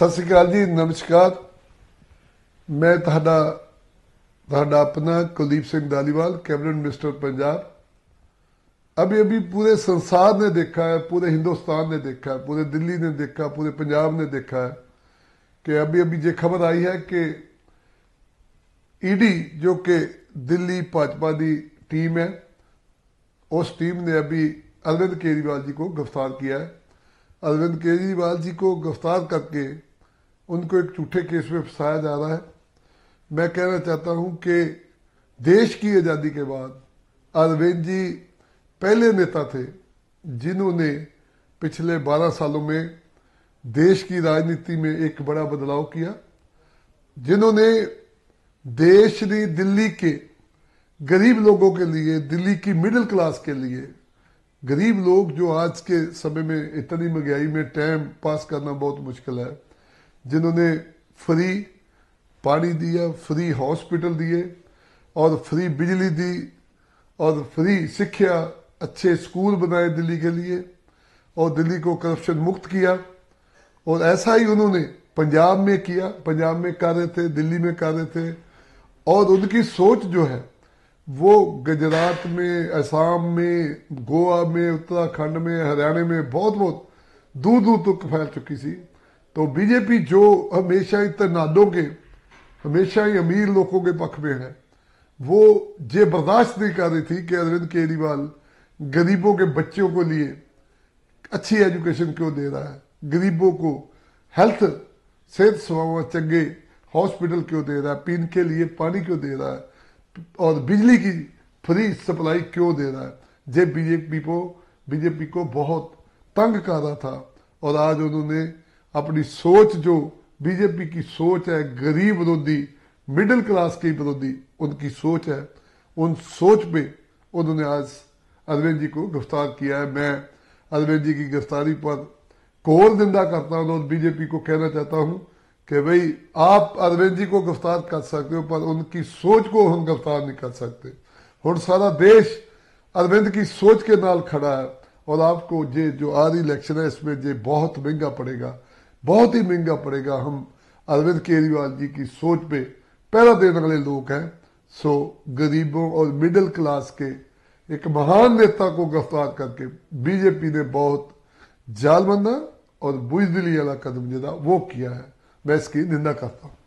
सत श्रीकाल जी नमस्कार मैं अपना कुलदीप सिंह ਆਪਣਾ कैबिनेट मिनिस्टर पंजाब अभी अभी पूरे संसार ने देखा है पूरे हिंदुस्तान ने देखा है पूरे दिल्ली ने देखा पूरे पंजाब ने देखा है कि अभी अभी ये खबर आई है कि ईडी जो कि दिल्ली भाजपा की टीम है उस टीम ने अभी अरविंद केजरीवाल जी को गिरफ्तार किया है अरविंद केजरीवाल जी को गिरफ्तार करके उनको एक झूठे केस में फंसाया जा रहा है मैं कहना चाहता हूं कि देश की आज़ादी के बाद अरविंद जी पहले नेता थे जिन्होंने पिछले 12 सालों में देश की राजनीति में एक बड़ा बदलाव किया जिन्होंने देश ने दिल्ली के गरीब लोगों के लिए दिल्ली की मिडिल क्लास के लिए गरीब लोग जो आज के समय में इतनी महंगाई में टाइम पास करना बहुत मुश्किल है जिन्होंने फ्री पानी दिया फ्री हॉस्पिटल दिए और फ्री बिजली दी और फ्री शिक्षा अच्छे स्कूल बनाए दिल्ली के लिए और दिल्ली को करप्शन मुक्त किया और ऐसा ही उन्होंने पंजाब में किया पंजाब में कार्य थे दिल्ली में कार्य थे और उनकी सोच जो है वो गुजरात में असम में गोवा में उत्तराखंड में हरियाणा में बहुत बहुत दूर दूर तक तो फैल चुकी थी तो बीजेपी जो हमेशा ही तनादों के हमेशा ही अमीर लोगों के पक्ष में है वो ये बर्दाश्त नहीं कर रही थी कि अरविंद केजरीवाल गरीबों के बच्चों को लिए अच्छी एजुकेशन क्यों दे रहा है गरीबों को हेल्थ सेहत सेवाओं चंगे हॉस्पिटल क्यों दे रहा है पीने के लिए पानी क्यों दे रहा है और बिजली की फ्री सप्लाई क्यों दे रहा है जे बीजेपी को बीजेपी को बहुत तंग कर रहा था और आज उन्होंने अपनी सोच जो बीजेपी की सोच है गरीब विरोधी मिडिल क्लास की विरोधी उनकी सोच है उन सोच पे उन्होंने आज अरविंद जी को गिरफ्तार किया है मैं अरविंद जी की गिरफ्तारी पर कोर निंदा करता हूं और बीजेपी को कहना चाहता हूं कि भाई आप अरविंद जी को गिरफ्तार कर सकते हो पर उनकी सोच को हम गिरफ्तार नहीं कर सकते हूँ सारा देश अरविंद की सोच के नाल खड़ा है और आपको ये जो आ रही इलेक्शन है इसमें ये बहुत महंगा पड़ेगा बहुत ही महंगा पड़ेगा हम अरविंद केजरीवाल जी की सोच पे पहला देने वाले लोग हैं सो गरीबों और मिडिल क्लास के एक महान नेता को गिरफ्तार करके बीजेपी ने बहुत जालबंदा और बुजदिली वाला कदम जो वो किया है मैं इसकी निंदा करता हूँ